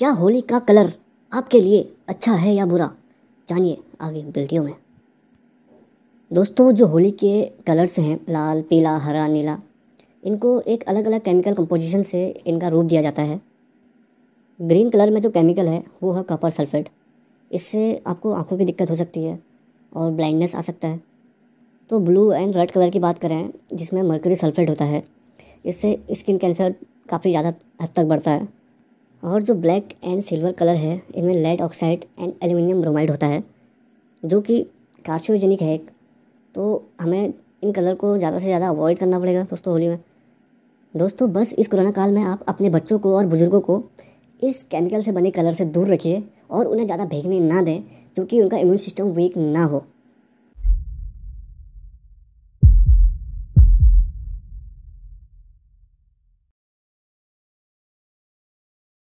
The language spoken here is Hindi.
क्या होली का कलर आपके लिए अच्छा है या बुरा जानिए आगे वीडियो में दोस्तों जो होली के कलर्स हैं लाल पीला हरा नीला इनको एक अलग अलग केमिकल कंपोजिशन से इनका रूप दिया जाता है ग्रीन कलर में जो केमिकल है वो है कॉपर सल्फेट इससे आपको आंखों की दिक्कत हो सकती है और ब्लाइंडनेस आ सकता है तो ब्लू एंड रेड कलर की बात करें जिसमें मर्करी सल्फेट होता है इससे स्किन कैंसर काफ़ी ज़्यादा हद तक बढ़ता है और जो ब्लैक एंड सिल्वर कलर है इनमें lead oxide and aluminium bromide होता है जो कि कार्सियोजेनिक है एक तो हमें इन कलर को ज़्यादा से ज़्यादा अवॉइड करना पड़ेगा दोस्तों होली में दोस्तों बस इस कोरोना काल में आप अपने बच्चों को और बुज़ुर्गों को इस केमिकल से बने कलर से दूर रखिए और उन्हें ज़्यादा भेजने ना दें क्योंकि उनका इम्यून सिस्टम वीक ना हो